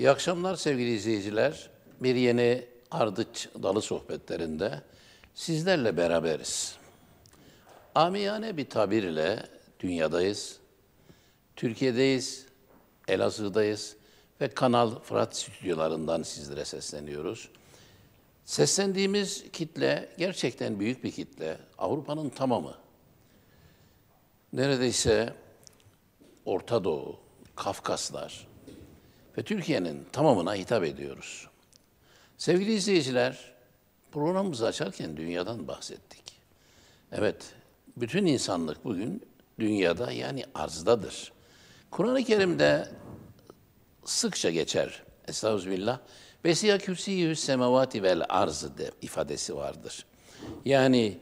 İyi akşamlar sevgili izleyiciler. Bir yeni Ardıç Dalı sohbetlerinde sizlerle beraberiz. Amiyane bir tabirle dünyadayız, Türkiye'deyiz, Elazığ'dayız ve Kanal Fırat stüdyolarından sizlere sesleniyoruz. Seslendiğimiz kitle gerçekten büyük bir kitle. Avrupa'nın tamamı. Neredeyse Orta Doğu, Kafkaslar, ve Türkiye'nin tamamına hitap ediyoruz. Sevgili izleyiciler, programımızı açarken dünyadan bahsettik. Evet, bütün insanlık bugün dünyada yani arzdadır. Kur'an-ı Kerim'de sıkça geçer. Estağfirullah. Besiya kürsiyü semavati vel arzı de ifadesi vardır. Yani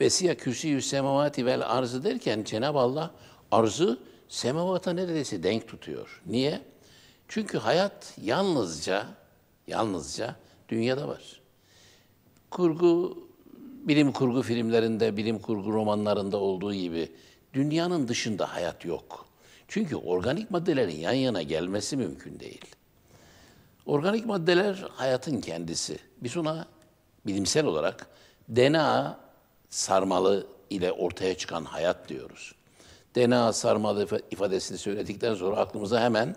Besiya kürsiyü semavati vel arzı derken Cenab-ı Allah arzı semavata neredeyse denk tutuyor. Niye? Çünkü hayat yalnızca, yalnızca dünyada var. Kurgu, bilim kurgu filmlerinde, bilim kurgu romanlarında olduğu gibi dünyanın dışında hayat yok. Çünkü organik maddelerin yan yana gelmesi mümkün değil. Organik maddeler hayatın kendisi. Biz ona bilimsel olarak DNA sarmalı ile ortaya çıkan hayat diyoruz. DNA sarmalı ifadesini söyledikten sonra aklımıza hemen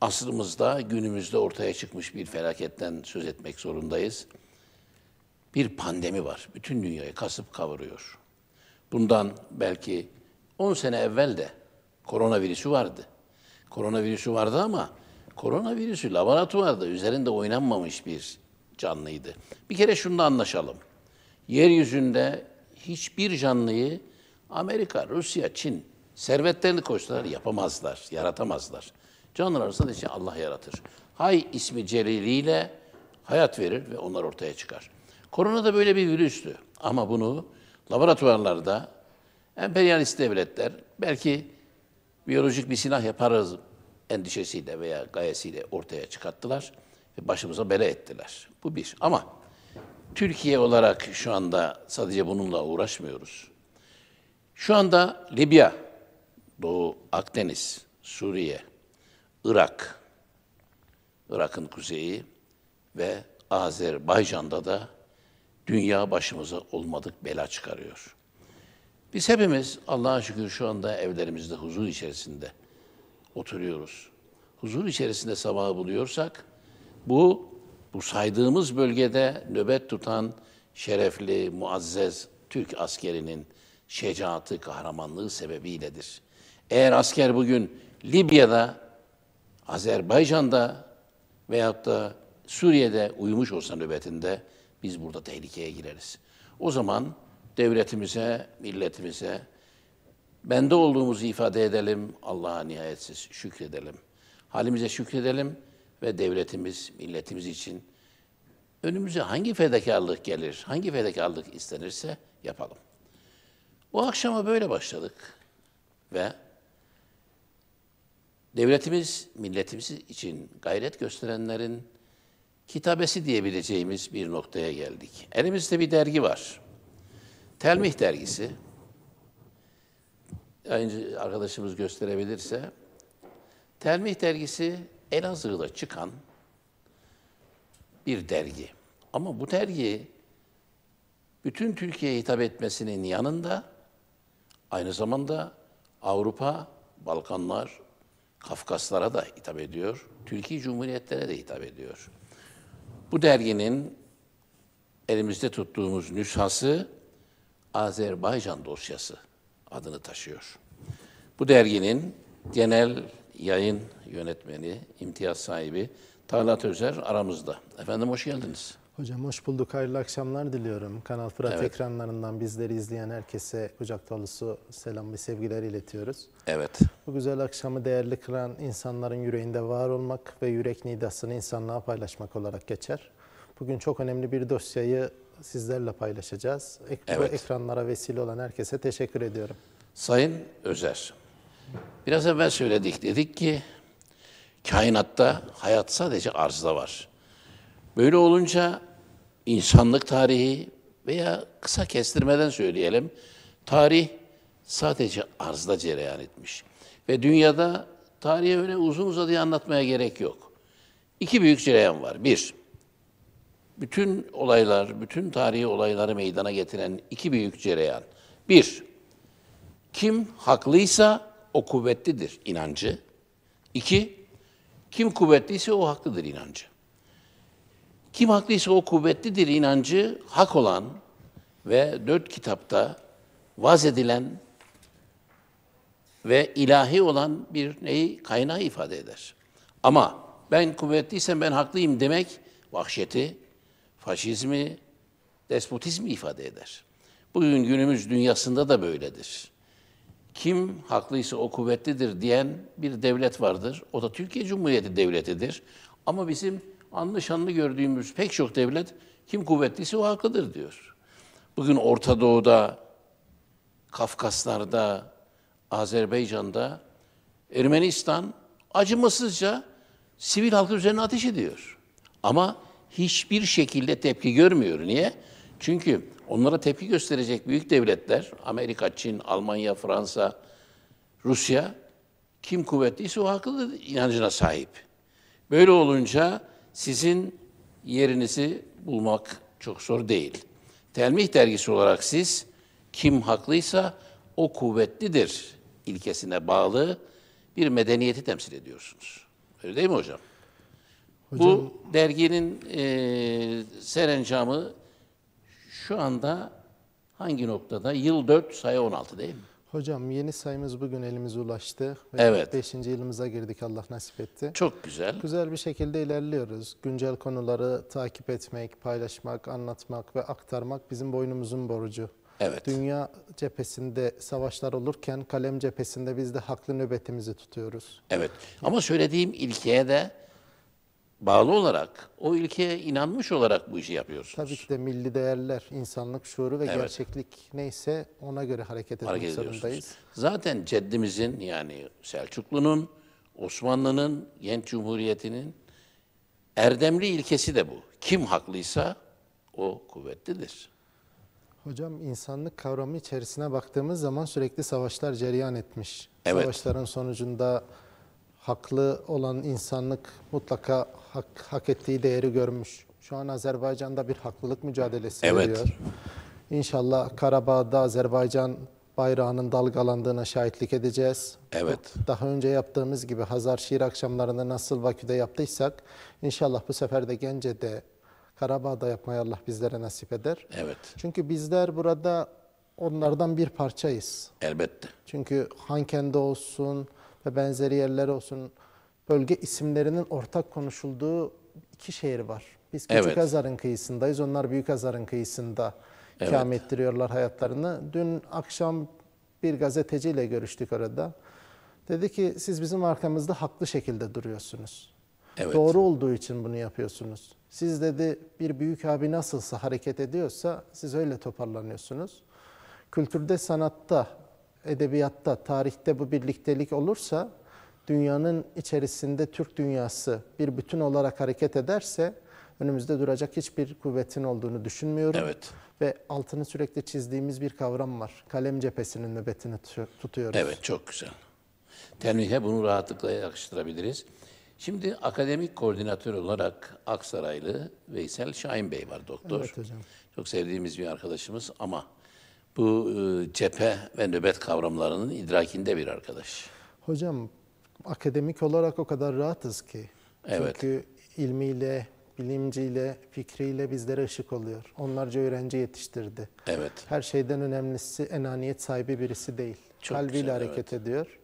asrımızda, günümüzde ortaya çıkmış bir felaketten söz etmek zorundayız. Bir pandemi var. Bütün dünyayı kasıp kavuruyor. Bundan belki 10 sene evvel de koronavirüsü vardı. Koronavirüsü vardı ama koronavirüsü laboratuvarda üzerinde oynanmamış bir canlıydı. Bir kere şunu da anlaşalım. Yeryüzünde hiçbir canlıyı Amerika, Rusya, Çin servetlerini koştular yapamazlar, yaratamazlar. Canlılar arasında için Allah yaratır. Hay ismi celiliyle hayat verir ve onlar ortaya çıkar. Korona da böyle bir virüstü. Ama bunu laboratuvarlarda emperyalist devletler belki biyolojik bir silah yaparız endişesiyle veya gayesiyle ortaya çıkarttılar ve başımıza bela ettiler. Bu bir. Ama Türkiye olarak şu anda sadece bununla uğraşmıyoruz. Şu anda Libya, Doğu Akdeniz, Suriye, Irak, Irak'ın kuzeyi ve Azerbaycan'da da dünya başımıza olmadık bela çıkarıyor. Biz hepimiz Allah'a şükür şu anda evlerimizde huzur içerisinde oturuyoruz. Huzur içerisinde sabahı buluyorsak bu bu saydığımız bölgede nöbet tutan şerefli, muazzez Türk askerinin şecaatı, kahramanlığı sebebiyledir. Eğer asker bugün Libya'da Azerbaycan'da veyahut da Suriye'de uyumuş olsa nöbetinde biz burada tehlikeye gireriz. O zaman devletimize, milletimize bende olduğumuzu ifade edelim, Allah'a nihayetsiz şükredelim. Halimize şükredelim ve devletimiz, milletimiz için önümüze hangi fedakarlık gelir, hangi fedakarlık istenirse yapalım. Bu akşama böyle başladık ve devletimiz, milletimiz için gayret gösterenlerin kitabesi diyebileceğimiz bir noktaya geldik. Elimizde bir dergi var. Telmih dergisi. Aynı arkadaşımız gösterebilirse. Telmih dergisi Elazığ'da çıkan bir dergi. Ama bu dergi bütün Türkiye'ye hitap etmesinin yanında aynı zamanda Avrupa, Balkanlar, Kafkaslara da hitap ediyor. Türkiye Cumhuriyetlere de hitap ediyor. Bu derginin elimizde tuttuğumuz nüshası Azerbaycan dosyası adını taşıyor. Bu derginin genel yayın yönetmeni, imtiyaz sahibi Talat Özer aramızda. Efendim hoş geldiniz. Hocam hoş bulduk. Hayırlı akşamlar diliyorum. Kanal Fırat evet. ekranlarından bizleri izleyen herkese kucak dolusu selam ve sevgiler iletiyoruz. Evet. Bu güzel akşamı değerli kılan insanların yüreğinde var olmak ve yürek nidasını insanlığa paylaşmak olarak geçer. Bugün çok önemli bir dosyayı sizlerle paylaşacağız. Ek evet. Ekranlara vesile olan herkese teşekkür ediyorum. Sayın Özer, biraz evvel söyledik. Dedik ki kainatta hayat sadece arzda var. Böyle olunca insanlık tarihi veya kısa kestirmeden söyleyelim, tarih sadece arzda cereyan etmiş. Ve dünyada tarihe öyle uzun uzadıya anlatmaya gerek yok. İki büyük cereyan var. Bir, bütün olaylar, bütün tarihi olayları meydana getiren iki büyük cereyan. Bir, kim haklıysa o kuvvetlidir inancı. İki, kim kuvvetliyse o haklıdır inancı. Kim haklıysa o kuvvetlidir inancı hak olan ve dört kitapta vaz edilen ve ilahi olan bir neyi kaynağı ifade eder. Ama ben kuvvetliysem ben haklıyım demek vahşeti, faşizmi, despotizmi ifade eder. Bugün günümüz dünyasında da böyledir. Kim haklıysa o kuvvetlidir diyen bir devlet vardır. O da Türkiye Cumhuriyeti devletidir. Ama bizim anlı şanlı gördüğümüz pek çok devlet kim kuvvetliyse o haklıdır diyor. Bugün Orta Doğu'da, Kafkaslar'da, Azerbaycan'da Ermenistan acımasızca sivil halkı üzerine ateş ediyor. Ama hiçbir şekilde tepki görmüyor. Niye? Çünkü onlara tepki gösterecek büyük devletler, Amerika, Çin, Almanya, Fransa, Rusya, kim kuvvetliyse o haklıdır inancına sahip. Böyle olunca sizin yerinizi bulmak çok zor değil. Telmih dergisi olarak siz kim haklıysa o kuvvetlidir ilkesine bağlı bir medeniyeti temsil ediyorsunuz. Öyle değil mi hocam? hocam... Bu derginin e, serencamı şu anda hangi noktada? Yıl 4, sayı 16 değil mi? Hocam yeni sayımız bugün elimize ulaştı. Ve evet. Beşinci yılımıza girdik Allah nasip etti. Çok güzel. Güzel bir şekilde ilerliyoruz. Güncel konuları takip etmek, paylaşmak, anlatmak ve aktarmak bizim boynumuzun borcu. Evet. Dünya cephesinde savaşlar olurken kalem cephesinde biz de haklı nöbetimizi tutuyoruz. Evet ama söylediğim ilkeye de bağlı olarak, o ülkeye inanmış olarak bu işi yapıyorsunuz. Tabii ki de milli değerler, insanlık şuuru ve evet. gerçeklik neyse ona göre hareket etmek zorundayız. Zaten ceddimizin yani Selçuklu'nun, Osmanlı'nın, Genç Cumhuriyeti'nin erdemli ilkesi de bu. Kim haklıysa o kuvvetlidir. Hocam insanlık kavramı içerisine baktığımız zaman sürekli savaşlar cereyan etmiş. Evet. Savaşların sonucunda haklı olan insanlık mutlaka hak, hak ettiği değeri görmüş. Şu an Azerbaycan'da bir haklılık mücadelesi evet. İnşallah Karabağ'da Azerbaycan bayrağının dalgalandığına şahitlik edeceğiz. Evet. Daha önce yaptığımız gibi Hazar Şiir akşamlarında nasıl Bakü'de yaptıysak inşallah bu sefer de Gence'de Karabağ'da yapmayı Allah bizlere nasip eder. Evet. Çünkü bizler burada onlardan bir parçayız. Elbette. Çünkü Hanken'de olsun, ve benzeri yerler olsun bölge isimlerinin ortak konuşulduğu iki şehir var. Biz Küçük evet. Azar'ın kıyısındayız. Onlar Büyük Azar'ın kıyısında evet. ikame ettiriyorlar hayatlarını. Dün akşam bir gazeteciyle görüştük orada. Dedi ki siz bizim arkamızda haklı şekilde duruyorsunuz. Evet. Doğru olduğu için bunu yapıyorsunuz. Siz dedi bir büyük abi nasılsa hareket ediyorsa siz öyle toparlanıyorsunuz. Kültürde, sanatta edebiyatta, tarihte bu birliktelik olursa, dünyanın içerisinde Türk dünyası bir bütün olarak hareket ederse, önümüzde duracak hiçbir kuvvetin olduğunu düşünmüyorum. Evet. Ve altını sürekli çizdiğimiz bir kavram var. Kalem cephesinin nöbetini tutuyoruz. Evet, çok güzel. Termihe bunu rahatlıkla yakıştırabiliriz. Şimdi akademik koordinatör olarak Aksaraylı Veysel Şahin Bey var doktor. Evet hocam. Çok sevdiğimiz bir arkadaşımız ama bu e, cephe ve nöbet kavramlarının idrakinde bir arkadaş. Hocam akademik olarak o kadar rahatız ki. Evet. Çünkü ilmiyle, bilimciyle, fikriyle bizlere ışık oluyor. Onlarca öğrenci yetiştirdi. Evet. Her şeyden önemlisi enaniyet sahibi birisi değil. Çok Kalbiyle güzel, hareket evet. ediyor.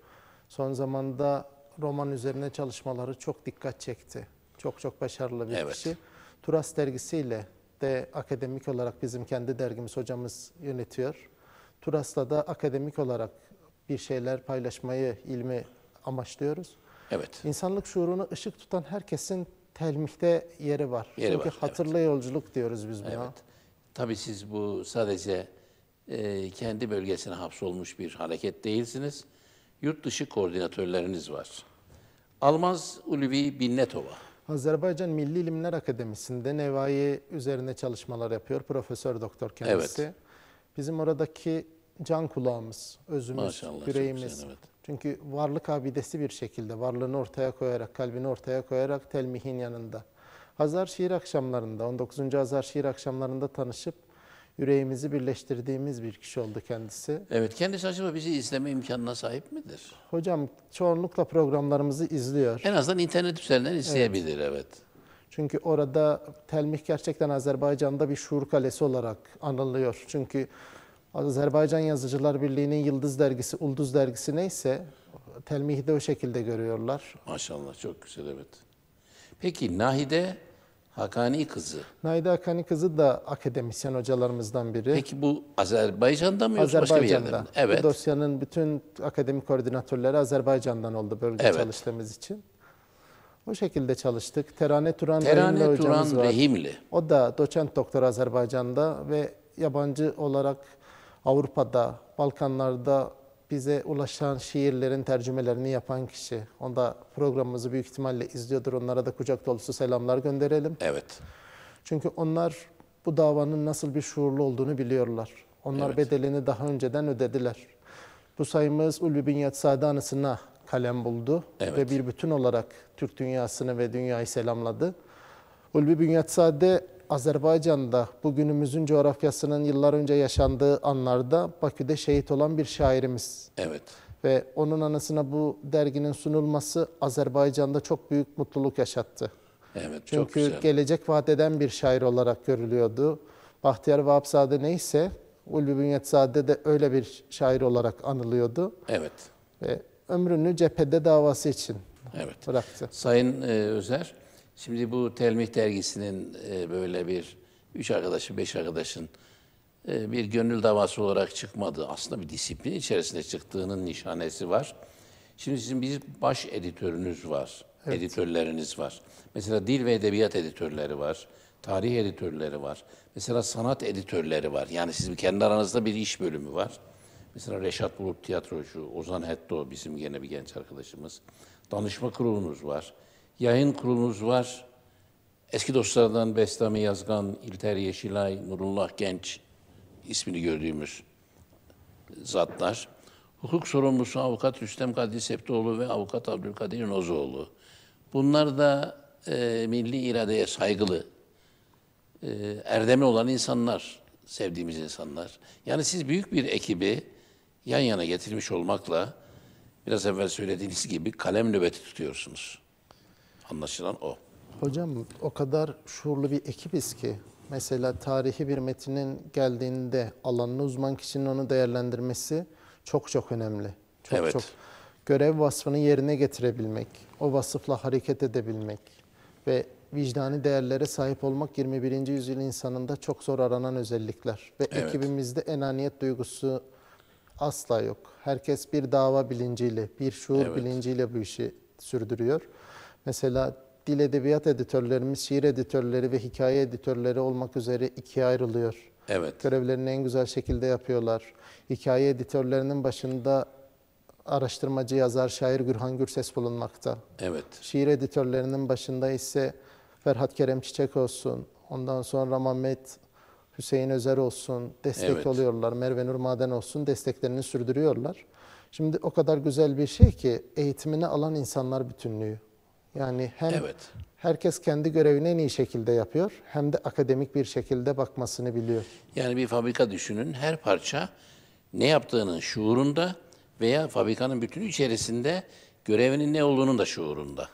Son zamanda roman üzerine çalışmaları çok dikkat çekti. Çok çok başarılı bir evet. kişi. Turas dergisiyle de akademik olarak bizim kendi dergimiz hocamız yönetiyor. Turas'la da akademik olarak bir şeyler paylaşmayı, ilmi amaçlıyoruz. Evet. İnsanlık şuurunu ışık tutan herkesin telmihte yeri var. Yeri Çünkü var, hatırla evet. yolculuk diyoruz biz buna. Evet. Tabii siz bu sadece e, kendi bölgesine hapsolmuş bir hareket değilsiniz. Yurt dışı koordinatörleriniz var. Almaz Ulvi Binnetova. Azerbaycan Milli İlimler Akademisi'nde Nevai üzerine çalışmalar yapıyor. Profesör doktor kendisi. Evet. Bizim oradaki can kulağımız, özümüz, Maşallah, yüreğimiz. Güzel, evet. Çünkü varlık abidesi bir şekilde, varlığını ortaya koyarak, kalbini ortaya koyarak telmihin yanında. Hazar şiir akşamlarında, 19. Hazar şiir akşamlarında tanışıp yüreğimizi birleştirdiğimiz bir kişi oldu kendisi. Evet, kendisi acaba bizi izleme imkanına sahip midir? Hocam çoğunlukla programlarımızı izliyor. En azından internet üzerinden izleyebilir, evet. evet. Çünkü orada telmih gerçekten Azerbaycan'da bir şuur kalesi olarak anılıyor. Çünkü Azerbaycan Yazıcılar Birliği'nin Yıldız Dergisi, Ulduz Dergisi neyse telmihi de o şekilde görüyorlar. Maşallah çok güzel evet. Peki Nahide Hakani kızı. Naide Hakani kızı da akademisyen hocalarımızdan biri. Peki bu Azerbaycan'da mı yoksa başka bir yerde mi? Evet. Bu dosyanın bütün akademik koordinatörleri Azerbaycan'dan oldu bölge evet. çalıştığımız için. O şekilde çalıştık. Terane Turan Terane Rehimli Turan var. Rehimli. O da doçent doktor Azerbaycan'da ve yabancı olarak Avrupa'da, Balkanlar'da bize ulaşan şiirlerin tercümelerini yapan kişi. Onda programımızı büyük ihtimalle izliyordur. Onlara da kucak dolusu selamlar gönderelim. Evet. Çünkü onlar bu davanın nasıl bir şuurlu olduğunu biliyorlar. Onlar evet. bedelini daha önceden ödediler. Bu sayımız Ulvi bin Yatsade anısına kalem buldu evet. ve bir bütün olarak Türk dünyasını ve dünyayı selamladı. Ulvi bin Yatsade Azerbaycan'da bugünümüzün coğrafyasının yıllar önce yaşandığı anlarda Bakü'de şehit olan bir şairimiz. Evet. Ve onun anısına bu derginin sunulması Azerbaycan'da çok büyük mutluluk yaşattı. Evet, Çünkü çok güzel. gelecek vaat eden bir şair olarak görülüyordu. Bahtiyar Vahapzade neyse Ulvi Bünyetsade de öyle bir şair olarak anılıyordu. Evet. Ve ömrünü cephede davası için evet. bıraktı. Sayın e, Özer, Şimdi bu Telmih dergisinin e, böyle bir üç arkadaşın, beş arkadaşın e, bir gönül davası olarak çıkmadı. Aslında bir disiplin içerisinde çıktığının nişanesi var. Şimdi sizin bir baş editörünüz var, evet. editörleriniz var. Mesela dil ve edebiyat editörleri var, tarih editörleri var. Mesela sanat editörleri var. Yani sizin kendi aranızda bir iş bölümü var. Mesela Reşat Bulut tiyatrocu, Ozan Hetto bizim yine bir genç arkadaşımız. Danışma kurulunuz var yayın kurulunuz var. Eski dostlardan Bestami Yazgan, İlter Yeşilay, Nurullah Genç ismini gördüğümüz zatlar. Hukuk sorumlusu avukat Rüstem Kadri Septoğlu ve avukat Abdülkadir Nozoğlu. Bunlar da e, milli iradeye saygılı, e, erdemi olan insanlar, sevdiğimiz insanlar. Yani siz büyük bir ekibi yan yana getirmiş olmakla biraz evvel söylediğiniz gibi kalem nöbeti tutuyorsunuz. Anlaşılan o. Hocam o kadar şuurlu bir ekibiz ki mesela tarihi bir metinin geldiğinde alanına uzman kişinin onu değerlendirmesi çok çok önemli. Çok evet. çok görev vasfını yerine getirebilmek, o vasıfla hareket edebilmek ve vicdani değerlere sahip olmak 21. yüzyıl insanında çok zor aranan özellikler. Ve evet. ekibimizde enaniyet duygusu asla yok. Herkes bir dava bilinciyle, bir şuur evet. bilinciyle bu işi sürdürüyor. Mesela dil edebiyat editörlerimiz, şiir editörleri ve hikaye editörleri olmak üzere ikiye ayrılıyor. Evet. Görevlerini en güzel şekilde yapıyorlar. Hikaye editörlerinin başında araştırmacı, yazar, şair Gürhan Gürses bulunmakta. Evet. Şiir editörlerinin başında ise Ferhat Kerem Çiçek olsun, ondan sonra Mehmet Hüseyin Özer olsun, destek evet. oluyorlar. Merve Nur Maden olsun, desteklerini sürdürüyorlar. Şimdi o kadar güzel bir şey ki eğitimini alan insanlar bütünlüğü. Yani hem evet. herkes kendi görevini en iyi şekilde yapıyor hem de akademik bir şekilde bakmasını biliyor. Yani bir fabrika düşünün her parça ne yaptığının şuurunda veya fabrikanın bütünü içerisinde görevinin ne olduğunun da şuurunda.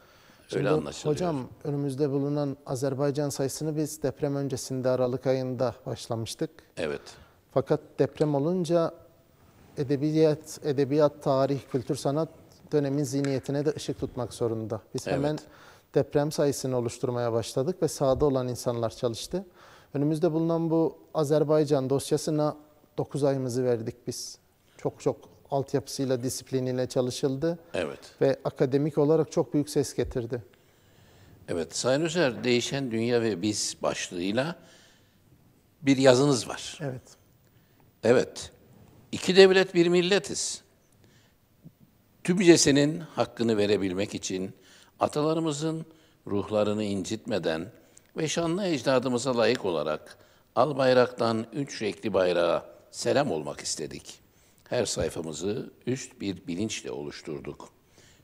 Öyle Şimdi, anlaşılıyor. Hocam önümüzde bulunan Azerbaycan sayısını biz deprem öncesinde Aralık ayında başlamıştık. Evet. Fakat deprem olunca edebiyat, edebiyat, tarih, kültür, sanat dönemin zihniyetine de ışık tutmak zorunda. Biz evet. hemen deprem sayısını oluşturmaya başladık ve sahada olan insanlar çalıştı. Önümüzde bulunan bu Azerbaycan dosyasına 9 ayımızı verdik biz. Çok çok altyapısıyla, disipliniyle çalışıldı. Evet. Ve akademik olarak çok büyük ses getirdi. Evet, Sayın Özer, Değişen Dünya ve Biz başlığıyla bir yazınız var. Evet. Evet. İki devlet bir milletiz tümcesinin hakkını verebilmek için atalarımızın ruhlarını incitmeden ve şanlı ecdadımıza layık olarak al bayraktan üç renkli bayrağa selam olmak istedik. Her sayfamızı üst bir bilinçle oluşturduk.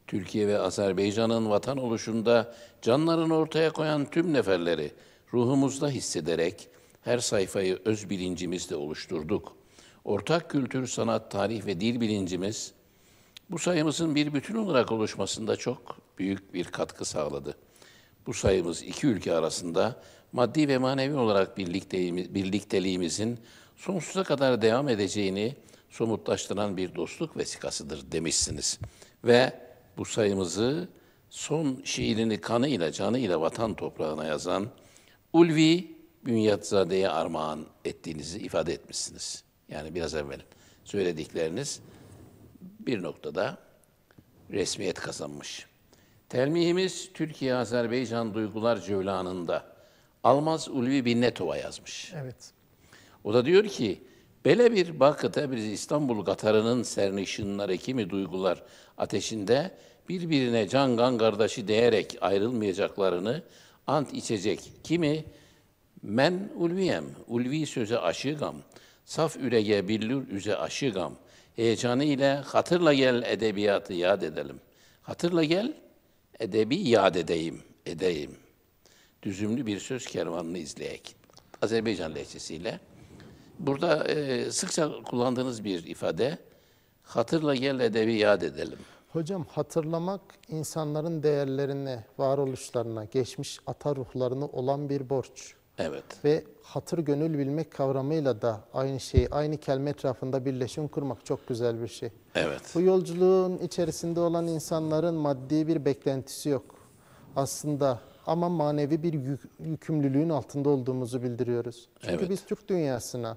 Türkiye ve Azerbaycan'ın vatan oluşunda canlarını ortaya koyan tüm neferleri ruhumuzda hissederek her sayfayı öz bilincimizle oluşturduk. Ortak kültür, sanat, tarih ve dil bilincimiz bu sayımızın bir bütün olarak oluşmasında çok büyük bir katkı sağladı. Bu sayımız iki ülke arasında maddi ve manevi olarak birlikteliğimizin sonsuza kadar devam edeceğini somutlaştıran bir dostluk vesikasıdır demişsiniz. Ve bu sayımızı son şiirini kanıyla, canıyla vatan toprağına yazan Ulvi Bünyatzade'ye armağan ettiğinizi ifade etmişsiniz. Yani biraz evvel söyledikleriniz bir noktada resmiyet kazanmış. Telmihimiz Türkiye-Azerbaycan Duygular Cevlanı'nda Almaz Ulvi Binnetova yazmış. Evet. O da diyor ki, Bele bir bakı Tebriz İstanbul Katarı'nın sernişinleri kimi duygular ateşinde birbirine can gan kardeşi değerek ayrılmayacaklarını ant içecek. Kimi men ulviyem, ulvi söze aşığam, saf ürege billur üze aşığam, heyecanı ile hatırla gel edebiyatı yad edelim. Hatırla gel edebi yad edeyim, edeyim. Düzümlü bir söz kervanını izleyek. Azerbaycan lehçesiyle. Burada e, sıkça kullandığınız bir ifade. Hatırla gel edebi yad edelim. Hocam hatırlamak insanların değerlerine, varoluşlarına, geçmiş ata ruhlarına olan bir borç. Evet. Ve hatır gönül bilmek kavramıyla da aynı şeyi, aynı kelime etrafında birleşim kurmak çok güzel bir şey. Evet. Bu yolculuğun içerisinde olan insanların maddi bir beklentisi yok. Aslında ama manevi bir yük, yükümlülüğün altında olduğumuzu bildiriyoruz. Çünkü evet. biz Türk dünyasına,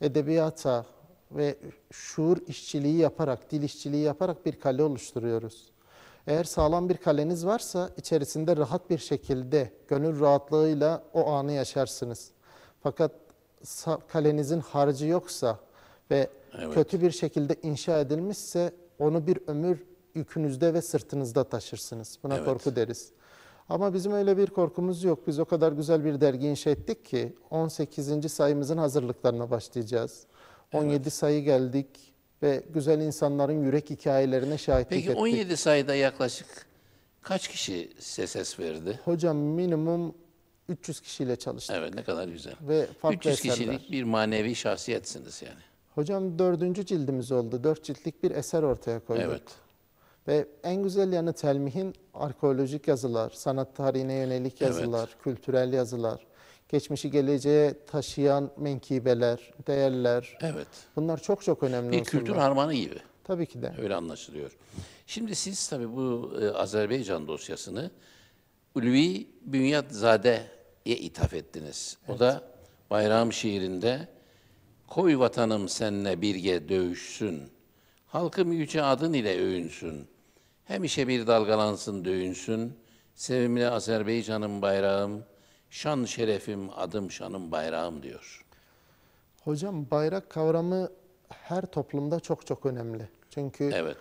edebiyata ve şuur işçiliği yaparak, dil işçiliği yaparak bir kale oluşturuyoruz. Eğer sağlam bir kaleniz varsa içerisinde rahat bir şekilde gönül rahatlığıyla o anı yaşarsınız. Fakat kalenizin harcı yoksa ve evet. kötü bir şekilde inşa edilmişse onu bir ömür yükünüzde ve sırtınızda taşırsınız. Buna evet. korku deriz. Ama bizim öyle bir korkumuz yok. Biz o kadar güzel bir dergi inşa ettik ki 18. sayımızın hazırlıklarına başlayacağız. 17 evet. sayı geldik ve güzel insanların yürek hikayelerine şahitlik Peki, ettik. Peki 17 sayıda yaklaşık kaç kişi size ses verdi? Hocam minimum 300 kişiyle çalıştık. Evet ne kadar güzel. Ve 300 eserler. kişilik bir manevi şahsiyetsiniz yani. Hocam dördüncü cildimiz oldu. Dört ciltlik bir eser ortaya koyduk. Evet. Ve en güzel yanı telmihin arkeolojik yazılar, sanat tarihine yönelik yazılar, evet. kültürel yazılar, geçmişi geleceğe taşıyan menkibeler, değerler. Evet. Bunlar çok çok önemli. Bir unsurlar. kültür harmanı gibi. Tabii ki de. Öyle anlaşılıyor. Şimdi siz tabii bu e, Azerbaycan dosyasını Ulvi Bünyazade'ye ithaf ettiniz. Evet. O da Bayram şiirinde Koy vatanım senle birge dövüşsün. Halkım yüce adın ile övünsün. Hem işe bir dalgalansın dövünsün. Sevimli Azerbaycan'ım bayrağım.'' Şan şerefim, adım şanım, bayrağım diyor. Hocam bayrak kavramı her toplumda çok çok önemli. Çünkü evet.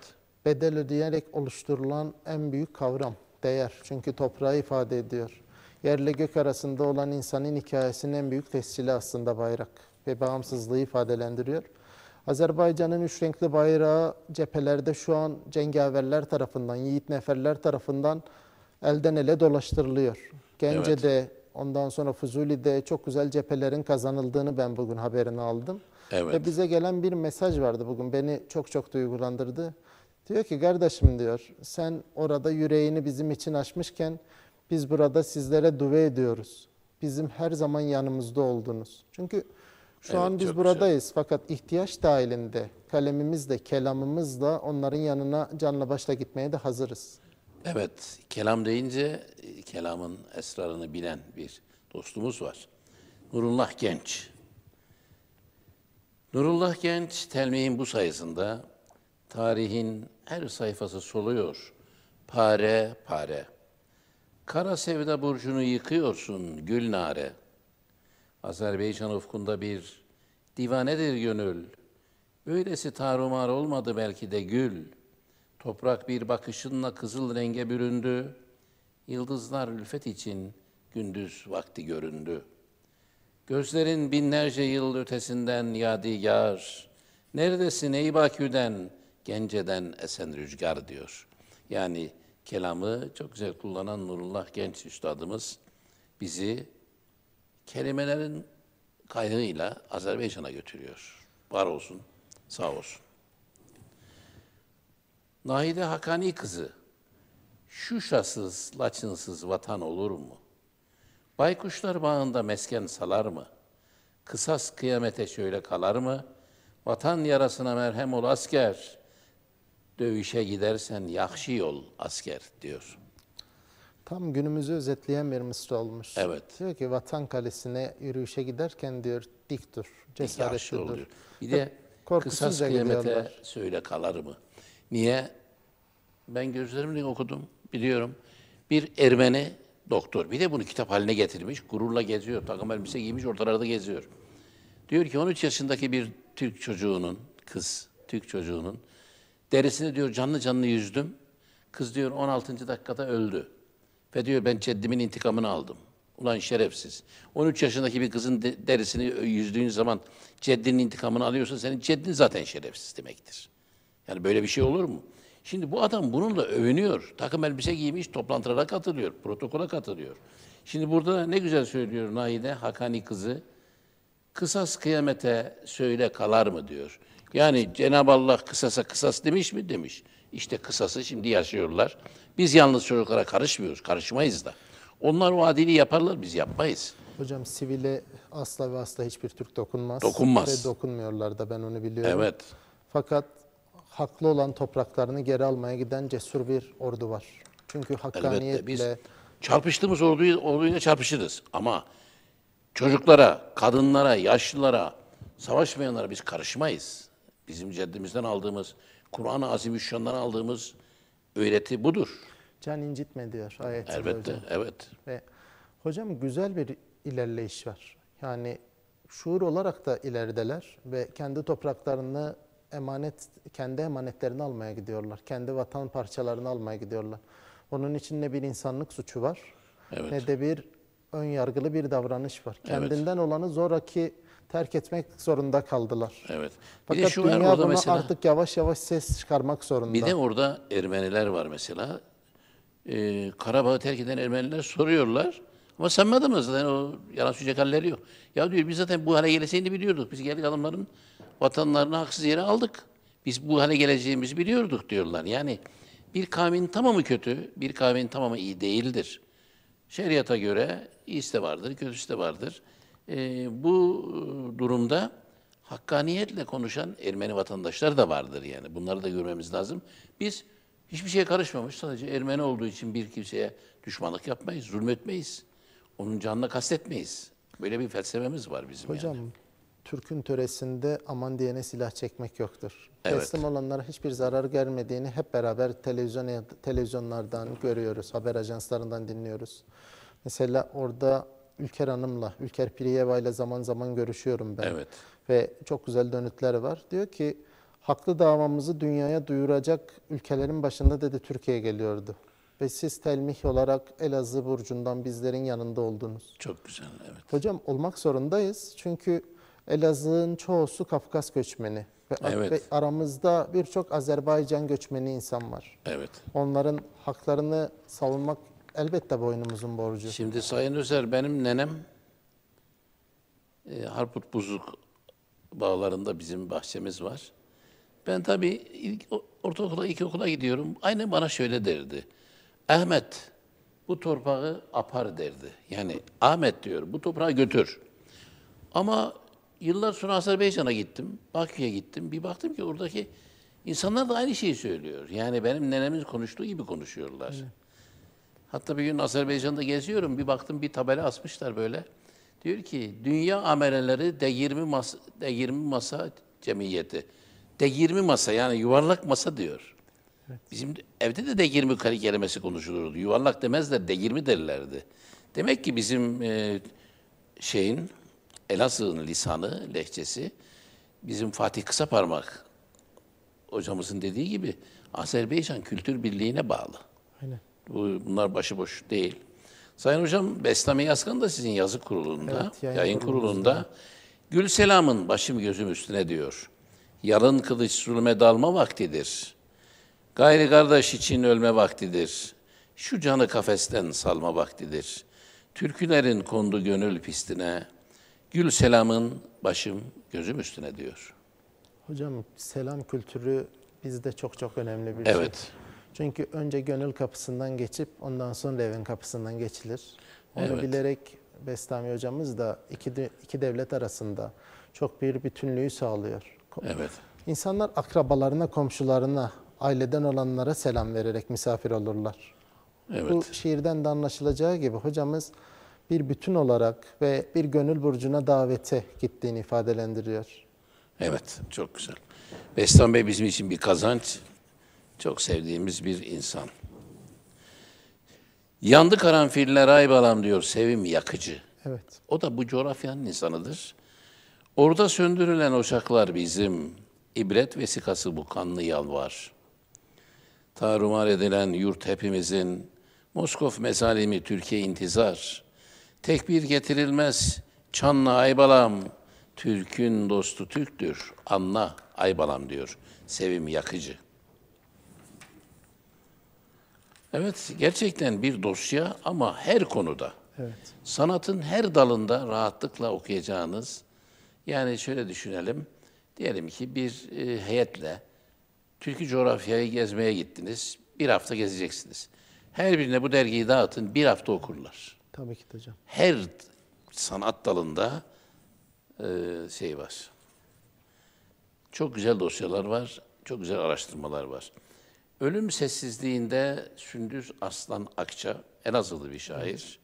bedel ödeyerek oluşturulan en büyük kavram, değer. Çünkü toprağı ifade ediyor. Yerle gök arasında olan insanın hikayesinin en büyük tescili aslında bayrak ve bağımsızlığı ifadelendiriyor. Azerbaycan'ın üç renkli bayrağı cephelerde şu an cengaverler tarafından, yiğit neferler tarafından elden ele dolaştırılıyor. Gence'de, evet. Ondan sonra Fuzuli'de çok güzel cephelerin kazanıldığını ben bugün haberini aldım. Evet. Ve bize gelen bir mesaj vardı bugün beni çok çok duygulandırdı. Diyor ki kardeşim diyor sen orada yüreğini bizim için açmışken biz burada sizlere dua ediyoruz. Bizim her zaman yanımızda oldunuz. Çünkü şu evet, an biz buradayız güzel. fakat ihtiyaç dahilinde kalemimizle, kelamımızla onların yanına canla başla gitmeye de hazırız. Evet, kelam deyince e, kelamın esrarını bilen bir dostumuz var. Nurullah Genç. Nurullah Genç, Telmih'in bu sayısında tarihin her sayfası soluyor. Pare pare. Kara sevda burcunu yıkıyorsun Gülnare. Azerbaycan ufkunda bir divanedir gönül. Böylesi tarumar olmadı belki de gül.'' Toprak bir bakışınla kızıl renge büründü. Yıldızlar ülfet için gündüz vakti göründü. Gözlerin binlerce yıl ötesinden yadigar. Neredesin ey Bakü'den, Gence'den esen rüzgar diyor. Yani kelamı çok güzel kullanan Nurullah Genç Üstadımız bizi kelimelerin kaynağıyla Azerbaycan'a götürüyor. Var olsun, sağ olsun. Nahide Hakani kızı, şu laçınsız vatan olur mu? Baykuşlar bağında mesken salar mı? Kısas kıyamete şöyle kalar mı? Vatan yarasına merhem ol asker. Dövüşe gidersen yakşı yol asker diyor. Tam günümüzü özetleyen bir mısır olmuş. Evet. Diyor ki vatan kalesine yürüyüşe giderken diyor dik dur, cesaretli dur. Bir de kısas kıyamete gidiyorlar. söyle kalar mı? Niye? Ben gözlerimle okudum, biliyorum. Bir Ermeni doktor, bir de bunu kitap haline getirmiş, gururla geziyor, takım elbise giymiş, ortalarda geziyor. Diyor ki 13 yaşındaki bir Türk çocuğunun, kız, Türk çocuğunun derisini diyor canlı canlı yüzdüm. Kız diyor 16. dakikada öldü. Ve diyor ben ceddimin intikamını aldım. Ulan şerefsiz. 13 yaşındaki bir kızın derisini yüzdüğün zaman ceddinin intikamını alıyorsun senin ceddin zaten şerefsiz demektir. Yani böyle bir şey olur mu? Şimdi bu adam bununla övünüyor. Takım elbise giymiş, toplantılara katılıyor, protokola katılıyor. Şimdi burada ne güzel söylüyor Nahide, Hakani kızı. Kısas kıyamete söyle kalar mı diyor. Yani Cenab-ı Allah kısasa kısas demiş mi? Demiş. İşte kısası şimdi yaşıyorlar. Biz yalnız çocuklara karışmıyoruz, karışmayız da. Onlar o adili yaparlar, biz yapmayız. Hocam sivile asla ve asla hiçbir Türk dokunmaz. Dokunmaz. Ve dokunmuyorlar da ben onu biliyorum. Evet. Fakat haklı olan topraklarını geri almaya giden cesur bir ordu var. Çünkü hakkaniyetle... çarpıştığımız orduyu, orduyla çarpışırız ama çocuklara, kadınlara, yaşlılara, savaşmayanlara biz karışmayız. Bizim ceddimizden aldığımız, Kur'an-ı Azimüşşan'dan aldığımız öğreti budur. Can incitme diyor ayet. Elbette, hocam. evet. Ve hocam güzel bir ilerleyiş var. Yani şuur olarak da ilerideler ve kendi topraklarını emanet kendi emanetlerini almaya gidiyorlar. Kendi vatan parçalarını almaya gidiyorlar. Onun için ne bir insanlık suçu var evet. ne de bir ön yargılı bir davranış var. Kendinden evet. olanı zoraki terk etmek zorunda kaldılar. Evet. Fakat de şu dünya buna mesela, artık yavaş yavaş ses çıkarmak zorunda. Bir de orada Ermeniler var mesela. Ee, Karabağ'ı terk eden Ermeniler soruyorlar. Ama samimi adamlar zaten o yalan söyleyecek halleri yok. Ya diyor biz zaten bu hale geleceğini biliyorduk. Biz geldik adamların vatanlarını haksız yere aldık. Biz bu hale geleceğimizi biliyorduk diyorlar. Yani bir kavmin tamamı kötü, bir kavmin tamamı iyi değildir. Şeriata göre iyisi de vardır, kötüsü de vardır. E, bu durumda hakkaniyetle konuşan Ermeni vatandaşlar da vardır yani. Bunları da görmemiz lazım. Biz hiçbir şeye karışmamış, sadece Ermeni olduğu için bir kimseye düşmanlık yapmayız, zulmetmeyiz onun canını kastetmeyiz. Böyle bir felsefemiz var bizim Hocam, yani. Türk'ün töresinde aman diyene silah çekmek yoktur. Evet. Teslim olanlara hiçbir zarar gelmediğini hep beraber televizyon televizyonlardan görüyoruz, haber ajanslarından dinliyoruz. Mesela orada Ülker Hanım'la, Ülker Piriyeva ile zaman zaman görüşüyorum ben. Evet. Ve çok güzel dönütler var. Diyor ki haklı davamızı dünyaya duyuracak ülkelerin başında dedi Türkiye geliyordu ve siz telmih olarak Elazığ Burcu'ndan bizlerin yanında oldunuz. Çok güzel, evet. Hocam olmak zorundayız çünkü Elazığ'ın çoğusu Kafkas göçmeni. Ve evet. aramızda birçok Azerbaycan göçmeni insan var. Evet. Onların haklarını savunmak elbette boynumuzun borcu. Şimdi Sayın Özer benim nenem e, Harput Buzuk bağlarında bizim bahçemiz var. Ben tabii ilk ortaokula, ilkokula gidiyorum. Aynı bana şöyle derdi. Ahmet bu torpağı apar derdi. Yani Ahmet diyor bu toprağı götür. Ama yıllar sonra Azerbaycan'a gittim, Bakü'ye gittim. Bir baktım ki oradaki insanlar da aynı şeyi söylüyor. Yani benim nenemiz konuştuğu gibi konuşuyorlar. Evet. Hatta bir gün Azerbaycan'da geziyorum. Bir baktım bir tabela asmışlar böyle. Diyor ki dünya ameleleri de 20 masa, de 20 masa cemiyeti. De 20 masa yani yuvarlak masa diyor. Bizim evde de D20 kare kelimesi konuşulurdu. Yuvarlak demezler, D20 derlerdi. Demek ki bizim e, şeyin, Elazığ'ın lisanı, lehçesi, bizim Fatih Kısa Parmak hocamızın dediği gibi Azerbaycan Kültür Birliği'ne bağlı. Aynen. Bunlar başıboş değil. Sayın Hocam, Beslame Yazkan da sizin yazı kurulunda, evet, yayın, yayın kurulunda Gül Selam'ın başım gözüm üstüne diyor. Yarın kılıç zulme dalma vaktidir. Gayri kardeş için ölme vaktidir. Şu canı kafesten salma vaktidir. Türkülerin kondu gönül pistine. Gül selamın başım gözüm üstüne diyor. Hocam selam kültürü bizde çok çok önemli bir evet. şey. Evet. Çünkü önce gönül kapısından geçip ondan sonra evin kapısından geçilir. Onu evet. bilerek Bestami hocamız da iki, iki devlet arasında çok bir bütünlüğü sağlıyor. Evet. İnsanlar akrabalarına, komşularına aileden olanlara selam vererek misafir olurlar. Evet. Bu şiirden de anlaşılacağı gibi hocamız bir bütün olarak ve bir gönül burcuna davete gittiğini ifadelendiriyor. Evet, çok güzel. Bestan Bey bizim için bir kazanç, çok sevdiğimiz bir insan. Yandı karanfiller ay balam diyor Sevim Yakıcı. Evet. O da bu coğrafyanın insanıdır. Orada söndürülen oşaklar bizim. İbret vesikası bu kanlı yalvar. Tarumar edilen yurt hepimizin, Moskov mezalimi Türkiye intizar. Tekbir getirilmez, çanla aybalam, Türk'ün dostu Türk'tür, anla aybalam diyor Sevim Yakıcı. Evet, gerçekten bir dosya ama her konuda. Evet. Sanatın her dalında rahatlıkla okuyacağınız, yani şöyle düşünelim, diyelim ki bir e, heyetle, Türkiye coğrafyayı gezmeye gittiniz. Bir hafta gezeceksiniz. Her birine bu dergiyi dağıtın. Bir hafta okurlar. Tabii ki hocam. Her sanat dalında e, şey var. Çok güzel dosyalar var. Çok güzel araştırmalar var. Ölüm sessizliğinde Sündüz Aslan Akça, en azılı bir şair.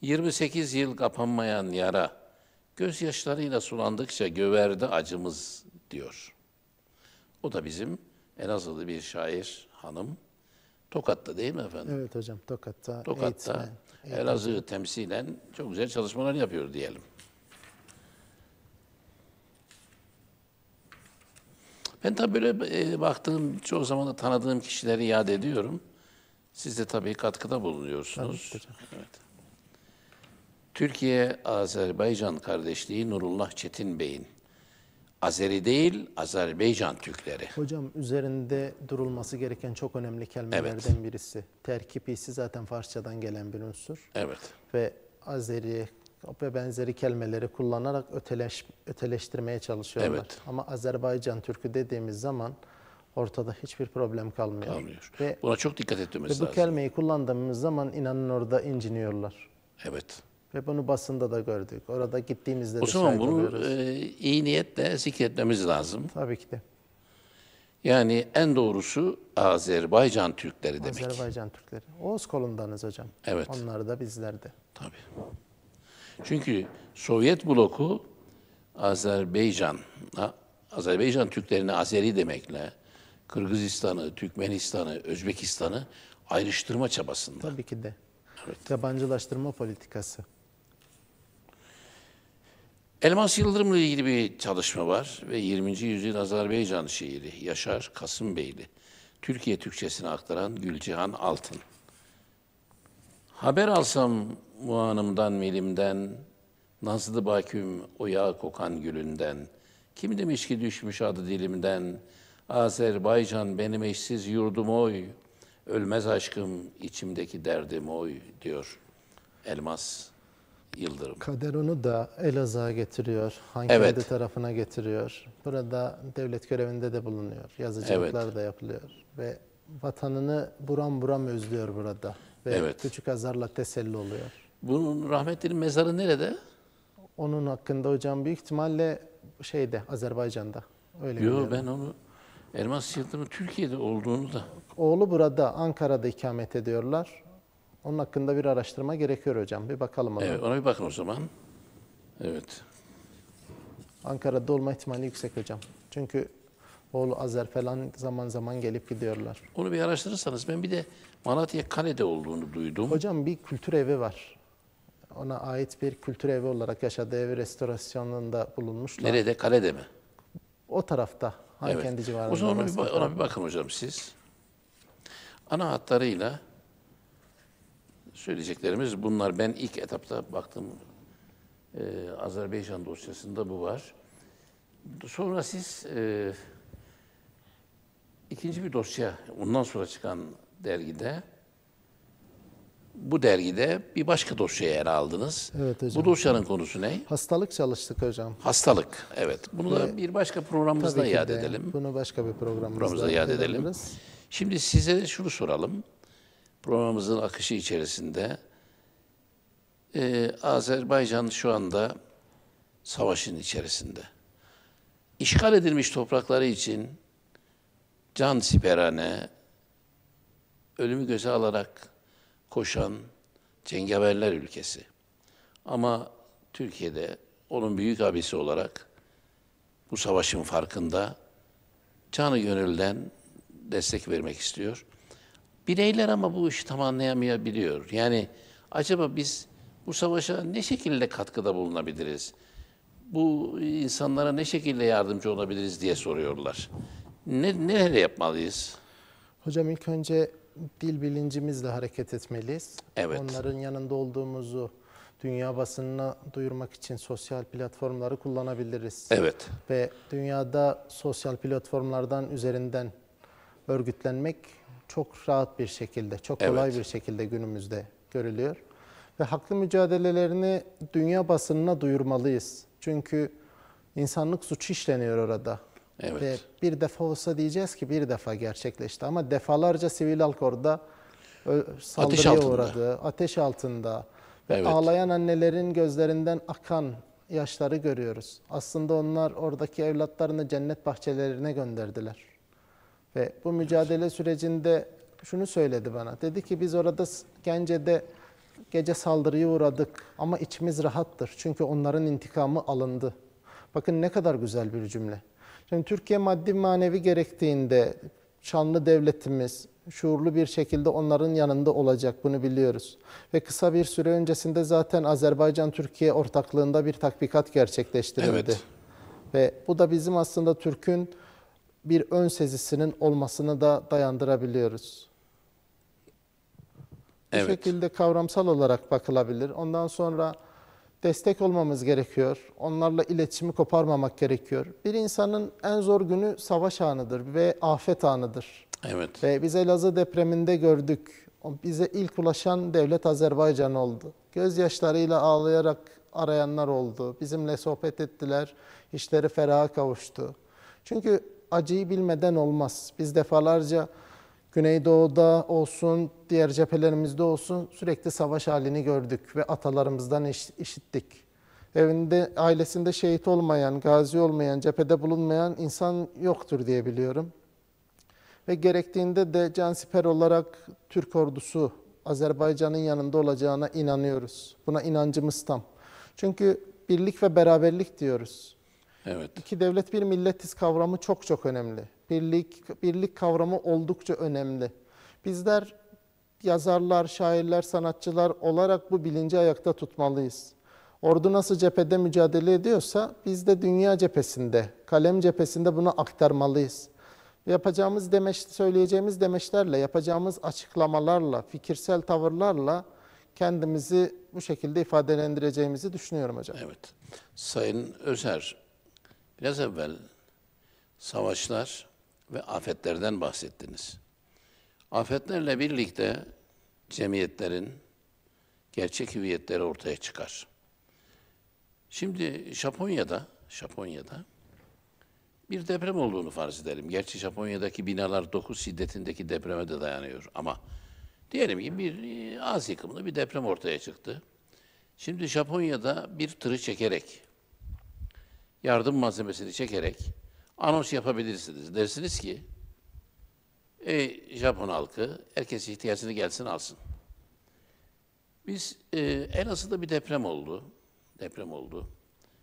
28 yıl kapanmayan yara, gözyaşlarıyla sulandıkça göverdi acımız diyor. O da bizim Elazığlı bir şair hanım. Tokat'ta değil mi efendim? Evet hocam Tokat'ta. Tokat'ta eğitmen, Elazığ'ı eğitmen. temsilen çok güzel çalışmalar yapıyor diyelim. Ben tabii böyle e, baktığım, çoğu zaman da tanıdığım kişileri yad ediyorum. Siz de tabii katkıda bulunuyorsunuz. Tabii, evet. Türkiye-Azerbaycan kardeşliği Nurullah Çetin Bey'in Azeri değil, Azerbaycan Türkleri. Hocam üzerinde durulması gereken çok önemli kelimelerden evet. birisi. Terkip zaten Farsçadan gelen bir unsur. Evet. Ve Azeri ve benzeri kelimeleri kullanarak öteleş, öteleştirmeye çalışıyorlar. Evet. Ama Azerbaycan Türkü dediğimiz zaman ortada hiçbir problem kalmıyor. kalmıyor. Ve, Buna çok dikkat etmemiz lazım. ve lazım. Bu kelimeyi kullandığımız zaman inanın orada inciniyorlar. Evet. Ve bunu basında da gördük. Orada gittiğimizde de O zaman bunu e, iyi niyetle zikretmemiz lazım. Tabii ki de. Yani en doğrusu Azerbaycan Türkleri demek. Azerbaycan Türkleri. Oğuz kolundanız hocam. Evet. Onlar da bizler de. Tabii. Çünkü Sovyet bloku Azerbaycan, Azerbaycan Türklerini Azeri demekle, Kırgızistan'ı, Türkmenistan'ı, Özbekistan'ı ayrıştırma çabasında. Tabii ki de. Evet. Yabancılaştırma politikası. Elmas Yıldırım'la ilgili bir çalışma var ve 20. yüzyıl Azerbaycan şiiri Yaşar Kasımbeyli. Türkiye Türkçesini aktaran Gülcihan Altın. Haber alsam muanımdan melimden, Nazlı baküm o yağ kokan gülünden, kim demiş ki düşmüş adı dilimden, Azerbaycan benim eşsiz yurdum oy, ölmez aşkım içimdeki derdim oy diyor Elmas Yıldırım. Kader onu da Elazığ'a getiriyor, hangi evet. tarafına getiriyor. Burada devlet görevinde de bulunuyor, yazıcılıklar evet. da yapılıyor ve vatanını buram buram özlüyor burada ve evet. küçük azarla teselli oluyor. Bunun rahmetlinin mezarı nerede? Onun hakkında hocam büyük ihtimalle şeyde Azerbaycan'da. Öyle Yok ben onu Elmas Yıldırım'ın Türkiye'de olduğunu da. Oğlu burada Ankara'da ikamet ediyorlar. Onun hakkında bir araştırma gerekiyor hocam. Bir bakalım ona. Evet, ona bir bakın o zaman. Evet. Ankara'da olma ihtimali yüksek hocam. Çünkü oğlu Azer falan zaman zaman gelip gidiyorlar. Onu bir araştırırsanız ben bir de Malatya Kale'de olduğunu duydum. Hocam bir kültür evi var. Ona ait bir kültür evi olarak yaşadığı evi restorasyonunda bulunmuşlar. Nerede? Kale'de mi? O tarafta. Hankendi evet. civarında. O zaman ona bir, ona bir bakın hocam siz. Ana hatlarıyla Söyleyeceklerimiz bunlar. Ben ilk etapta baktım e, Azerbaycan dosyasında bu var. Sonra siz e, ikinci bir dosya, ondan sonra çıkan dergide, bu dergide bir başka dosyaya yer aldınız. Evet hocam. Bu dosyanın konusu ne? Hastalık çalıştık hocam. Hastalık, evet. Bunu Ve, da bir başka programımızda iade edelim. Bunu başka bir programımızda, programımızda iade edelim. Şimdi size şunu soralım programımızın akışı içerisinde e, Azerbaycan şu anda savaşın içerisinde. İşgal edilmiş toprakları için can siperane, ölümü göze alarak koşan cengaverler ülkesi. Ama Türkiye'de onun büyük abisi olarak bu savaşın farkında canı gönülden destek vermek istiyor. Bireyler ama bu işi tam anlayamayabiliyor. Yani acaba biz bu savaşa ne şekilde katkıda bulunabiliriz? Bu insanlara ne şekilde yardımcı olabiliriz diye soruyorlar. Ne, neler yapmalıyız? Hocam ilk önce dil bilincimizle hareket etmeliyiz. Evet. Onların yanında olduğumuzu dünya basınına duyurmak için sosyal platformları kullanabiliriz. Evet. Ve dünyada sosyal platformlardan üzerinden örgütlenmek çok rahat bir şekilde, çok kolay evet. bir şekilde günümüzde görülüyor. Ve haklı mücadelelerini dünya basınına duyurmalıyız. Çünkü insanlık suçu işleniyor orada. Evet. Ve bir defa olsa diyeceğiz ki bir defa gerçekleşti ama defalarca sivil halk orada saldırıya ateş uğradı, ateş altında. Ve evet. ağlayan annelerin gözlerinden akan yaşları görüyoruz. Aslında onlar oradaki evlatlarını cennet bahçelerine gönderdiler. Ve bu mücadele sürecinde şunu söyledi bana. Dedi ki biz orada Gence'de gece saldırıya uğradık ama içimiz rahattır. Çünkü onların intikamı alındı. Bakın ne kadar güzel bir cümle. Şimdi Türkiye maddi manevi gerektiğinde şanlı devletimiz şuurlu bir şekilde onların yanında olacak bunu biliyoruz. Ve kısa bir süre öncesinde zaten Azerbaycan-Türkiye ortaklığında bir tatbikat gerçekleştirildi. Evet. Ve bu da bizim aslında Türk'ün bir ön sezisinin olmasını da dayandırabiliyoruz. Evet. Bu şekilde kavramsal olarak bakılabilir. Ondan sonra destek olmamız gerekiyor. Onlarla iletişimi koparmamak gerekiyor. Bir insanın en zor günü savaş anıdır ve afet anıdır. Evet. Ve biz Elazığ depreminde gördük. Bize ilk ulaşan devlet Azerbaycan oldu. Gözyaşlarıyla ağlayarak arayanlar oldu. Bizimle sohbet ettiler. İşleri feraha kavuştu. Çünkü acıyı bilmeden olmaz. Biz defalarca Güneydoğu'da olsun, diğer cephelerimizde olsun sürekli savaş halini gördük ve atalarımızdan işittik. Evinde, ailesinde şehit olmayan, gazi olmayan, cephede bulunmayan insan yoktur diye biliyorum. Ve gerektiğinde de can siper olarak Türk ordusu Azerbaycan'ın yanında olacağına inanıyoruz. Buna inancımız tam. Çünkü birlik ve beraberlik diyoruz. Evet. İki devlet bir milletiz kavramı çok çok önemli. Birlik, birlik kavramı oldukça önemli. Bizler yazarlar, şairler, sanatçılar olarak bu bilinci ayakta tutmalıyız. Ordu nasıl cephede mücadele ediyorsa biz de dünya cephesinde, kalem cephesinde bunu aktarmalıyız. Yapacağımız demeç, söyleyeceğimiz demeçlerle, yapacağımız açıklamalarla, fikirsel tavırlarla kendimizi bu şekilde ifadelendireceğimizi düşünüyorum hocam. Evet. Sayın Özer, Biraz evvel savaşlar ve afetlerden bahsettiniz. Afetlerle birlikte cemiyetlerin gerçek hüviyetleri ortaya çıkar. Şimdi Japonya'da, Japonya'da bir deprem olduğunu farz edelim. Gerçi Japonya'daki binalar 9 şiddetindeki depreme de dayanıyor ama diyelim ki bir e, az yıkımlı bir deprem ortaya çıktı. Şimdi Japonya'da bir tırı çekerek yardım malzemesini çekerek anons yapabilirsiniz. Dersiniz ki, ey Japon halkı herkes ihtiyacını gelsin alsın. Biz e, en azından bir deprem oldu. Deprem oldu.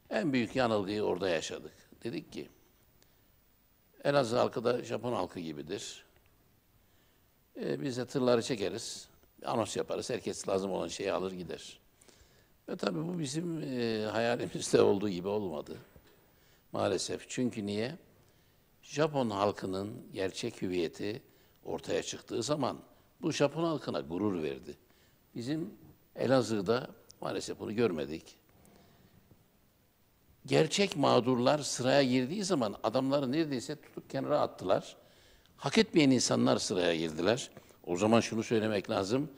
En büyük yanılgıyı orada yaşadık. Dedik ki, en az halkı da Japon halkı gibidir. E, biz de tırları çekeriz, anons yaparız, herkes lazım olan şeyi alır gider. Ve tabii bu bizim e, hayalimizde olduğu gibi olmadı. Maalesef çünkü niye? Japon halkının gerçek hüviyeti ortaya çıktığı zaman bu Japon halkına gurur verdi. Bizim Elazığ'da maalesef bunu görmedik. Gerçek mağdurlar sıraya girdiği zaman adamları neredeyse tutup kenara attılar. Hak etmeyen insanlar sıraya girdiler. O zaman şunu söylemek lazım.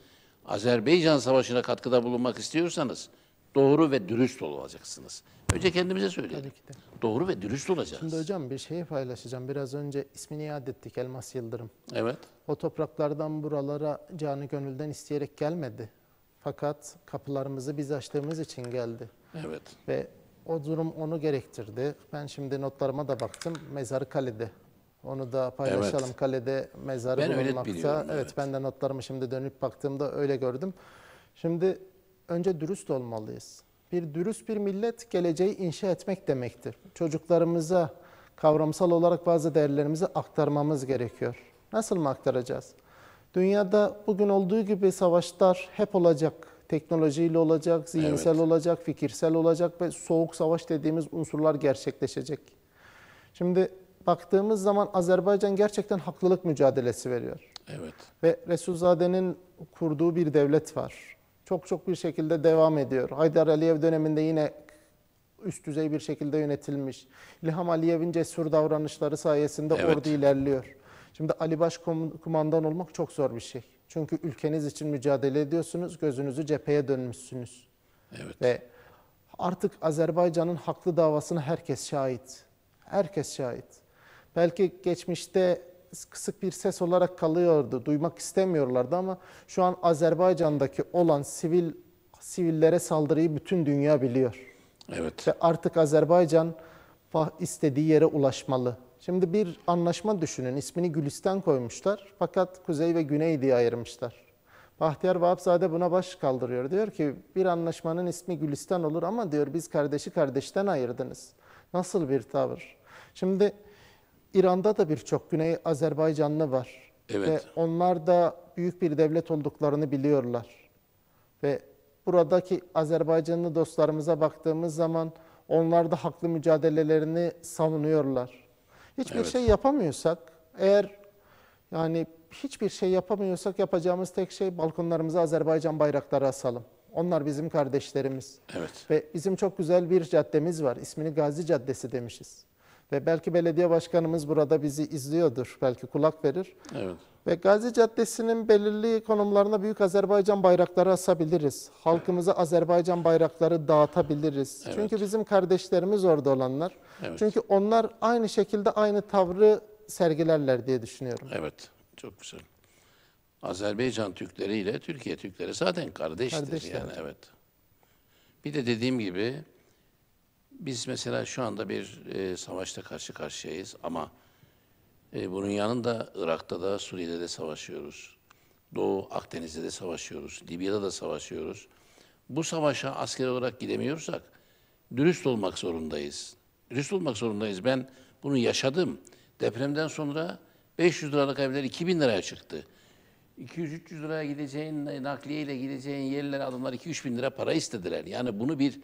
Azerbaycan Savaşı'na katkıda bulunmak istiyorsanız doğru ve dürüst olacaksınız. Önce kendimize söyleyelim. Tabii ki de. Doğru ve dürüst olacağız. Şimdi hocam bir şey paylaşacağım. Biraz önce ismini iade ettik Elmas Yıldırım. Evet. O topraklardan buralara canı gönülden isteyerek gelmedi. Fakat kapılarımızı biz açtığımız için geldi. Evet. Ve o durum onu gerektirdi. Ben şimdi notlarıma da baktım. Mezarı kalede. Onu da paylaşalım. Evet. Kalede mezarı ben bulunmakta. Öyle biliyorum, evet, evet ben de notlarımı şimdi dönüp baktığımda öyle gördüm. Şimdi önce dürüst olmalıyız. Bir dürüst bir millet geleceği inşa etmek demektir. Çocuklarımıza kavramsal olarak bazı değerlerimizi aktarmamız gerekiyor. Nasıl mı aktaracağız? Dünyada bugün olduğu gibi savaşlar hep olacak. Teknolojiyle olacak, zihinsel evet. olacak, fikirsel olacak ve soğuk savaş dediğimiz unsurlar gerçekleşecek. Şimdi baktığımız zaman Azerbaycan gerçekten haklılık mücadelesi veriyor. Evet. Ve Resulzade'nin kurduğu bir devlet var çok çok bir şekilde devam ediyor. Haydar Aliyev döneminde yine üst düzey bir şekilde yönetilmiş. İlham Aliyev'in cesur davranışları sayesinde evet. ordu ilerliyor. Şimdi Ali Baş kumandan olmak çok zor bir şey. Çünkü ülkeniz için mücadele ediyorsunuz, gözünüzü cepheye dönmüşsünüz. Evet. Ve artık Azerbaycan'ın haklı davasına herkes şahit. Herkes şahit. Belki geçmişte kısık bir ses olarak kalıyordu. Duymak istemiyorlardı ama şu an Azerbaycan'daki olan sivil sivillere saldırıyı bütün dünya biliyor. Evet. Ve artık Azerbaycan istediği yere ulaşmalı. Şimdi bir anlaşma düşünün. İsmini Gülistan koymuşlar. Fakat Kuzey ve Güney diye ayırmışlar. Bahtiyar Vahapzade buna baş kaldırıyor. Diyor ki bir anlaşmanın ismi Gülistan olur ama diyor biz kardeşi kardeşten ayırdınız. Nasıl bir tavır? Şimdi İran'da da birçok Güney Azerbaycanlı var. Evet. Ve onlar da büyük bir devlet olduklarını biliyorlar. Ve buradaki Azerbaycanlı dostlarımıza baktığımız zaman onlar da haklı mücadelelerini savunuyorlar. Hiçbir evet. şey yapamıyorsak, eğer yani hiçbir şey yapamıyorsak yapacağımız tek şey balkonlarımıza Azerbaycan bayrakları asalım. Onlar bizim kardeşlerimiz. Evet. Ve bizim çok güzel bir caddemiz var. İsmini Gazi Caddesi demişiz. Ve belki belediye başkanımız burada bizi izliyordur. Belki kulak verir. Evet. Ve Gazi Caddesi'nin belirli konumlarına büyük Azerbaycan bayrakları asabiliriz. Halkımıza Azerbaycan bayrakları dağıtabiliriz. Evet. Çünkü bizim kardeşlerimiz orada olanlar. Evet. Çünkü onlar aynı şekilde aynı tavrı sergilerler diye düşünüyorum. Evet, çok güzel. Azerbaycan Türkleri ile Türkiye Türkleri zaten kardeştir, kardeşler. yani evet. Bir de dediğim gibi biz mesela şu anda bir e, savaşta karşı karşıyayız ama e, bunun yanında Irak'ta da Suriye'de de savaşıyoruz. Doğu Akdeniz'de de savaşıyoruz. Libya'da da savaşıyoruz. Bu savaşa asker olarak gidemiyorsak dürüst olmak zorundayız. Dürüst olmak zorundayız. Ben bunu yaşadım. Depremden sonra 500 liralık evler 2000 liraya çıktı. 200-300 liraya gideceğin, nakliyeyle gideceğin yerlere adamlar 2-3 bin lira para istediler. Yani bunu bir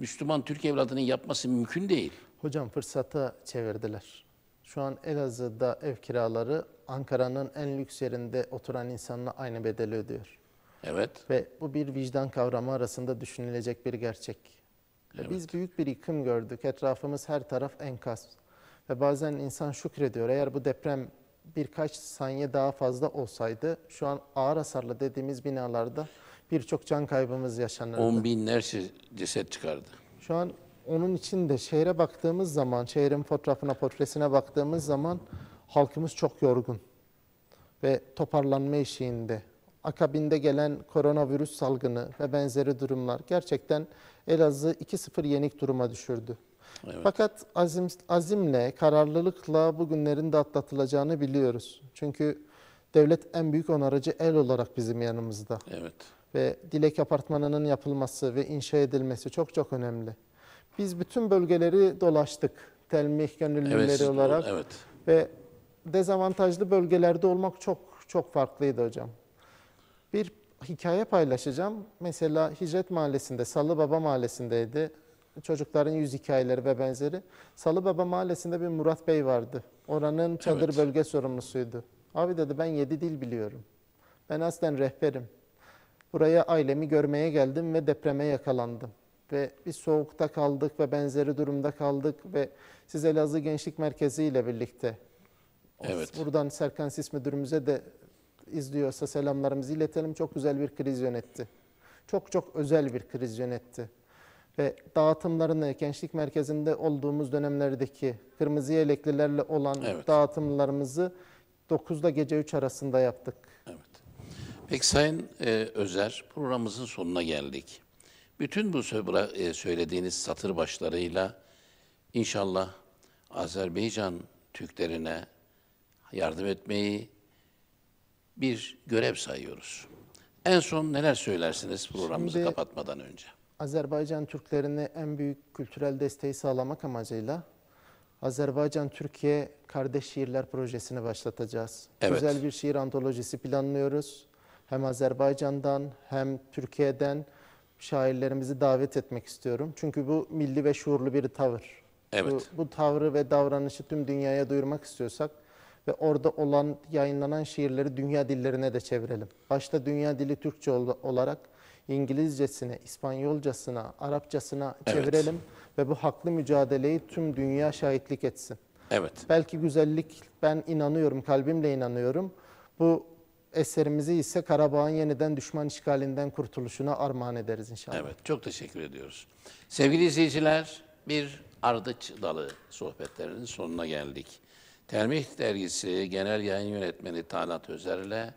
Müslüman Türk evladının yapması mümkün değil. Hocam fırsata çevirdiler. Şu an Elazığ'da ev kiraları Ankara'nın en lüks yerinde oturan insanla aynı bedeli ödüyor. Evet. Ve bu bir vicdan kavramı arasında düşünülecek bir gerçek. Evet. Biz büyük bir yıkım gördük. Etrafımız her taraf enkaz. Ve bazen insan şükrediyor. Eğer bu deprem birkaç saniye daha fazla olsaydı şu an ağır hasarlı dediğimiz binalarda birçok can kaybımız yaşanırdı. On binlerce ceset çıkardı. Şu an onun için de şehre baktığımız zaman, şehrin fotoğrafına, portresine baktığımız zaman halkımız çok yorgun ve toparlanma eşiğinde. Akabinde gelen koronavirüs salgını ve benzeri durumlar gerçekten Elazığ 2-0 yenik duruma düşürdü. Evet. Fakat azim, azimle, kararlılıkla bu günlerin de atlatılacağını biliyoruz. Çünkü devlet en büyük onarıcı el olarak bizim yanımızda. Evet ve Dilek Apartmanı'nın yapılması ve inşa edilmesi çok çok önemli. Biz bütün bölgeleri dolaştık telmih gönüllüleri evet, olarak evet. ve dezavantajlı bölgelerde olmak çok çok farklıydı hocam. Bir hikaye paylaşacağım. Mesela Hicret Mahallesi'nde, Salı Baba Mahallesi'ndeydi. Çocukların yüz hikayeleri ve benzeri. Salı Baba Mahallesi'nde bir Murat Bey vardı. Oranın çadır evet. bölge sorumlusuydu. Abi dedi ben yedi dil biliyorum. Ben aslen rehberim. Buraya ailemi görmeye geldim ve depreme yakalandım. Ve bir soğukta kaldık ve benzeri durumda kaldık ve siz Elazığ Gençlik Merkezi ile birlikte Evet. Buradan Serkan Sis Müdürümüze de izliyorsa selamlarımızı iletelim. Çok güzel bir kriz yönetti. Çok çok özel bir kriz yönetti. Ve dağıtımlarını gençlik merkezinde olduğumuz dönemlerdeki kırmızı yeleklilerle olan evet. dağıtımlarımızı 9'da gece 3 arasında yaptık. Peki Sayın e, Özer, programımızın sonuna geldik. Bütün bu e, söylediğiniz satır başlarıyla inşallah Azerbaycan Türklerine yardım etmeyi bir görev sayıyoruz. En son neler söylersiniz programımızı Şimdi, kapatmadan önce? Azerbaycan Türklerine en büyük kültürel desteği sağlamak amacıyla Azerbaycan-Türkiye Kardeş Şiirler Projesi'ni başlatacağız. Evet. Güzel bir şiir antolojisi planlıyoruz hem Azerbaycan'dan hem Türkiye'den şairlerimizi davet etmek istiyorum. Çünkü bu milli ve şuurlu bir tavır. Evet. Bu, bu tavrı ve davranışı tüm dünyaya duyurmak istiyorsak ve orada olan yayınlanan şiirleri dünya dillerine de çevirelim. Başta dünya dili Türkçe olarak İngilizcesine, İspanyolcasına, Arapçasına evet. çevirelim ve bu haklı mücadeleyi tüm dünya şahitlik etsin. Evet. Belki güzellik ben inanıyorum, kalbimle inanıyorum. Bu eserimizi ise Karabağ'ın yeniden düşman işgalinden kurtuluşuna armağan ederiz inşallah. Evet, çok teşekkür ediyoruz. Sevgili izleyiciler, bir ardıç dalı sohbetlerinin sonuna geldik. Termih Dergisi Genel Yayın Yönetmeni Talat Özer ile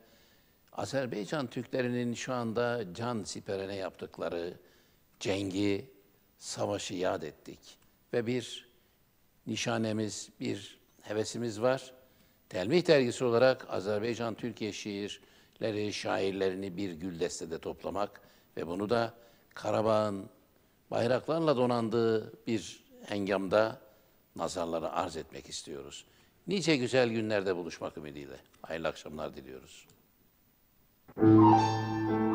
Azerbaycan Türklerinin şu anda can siperine yaptıkları cengi, savaşı yad ettik. Ve bir nişanemiz, bir hevesimiz var. Telmih dergisi olarak Azerbaycan Türkiye şiirleri, şairlerini bir gül destede toplamak ve bunu da Karabağ'ın bayraklarla donandığı bir engamda nazarlara arz etmek istiyoruz. Nice güzel günlerde buluşmak ümidiyle. Hayırlı akşamlar diliyoruz. Müzik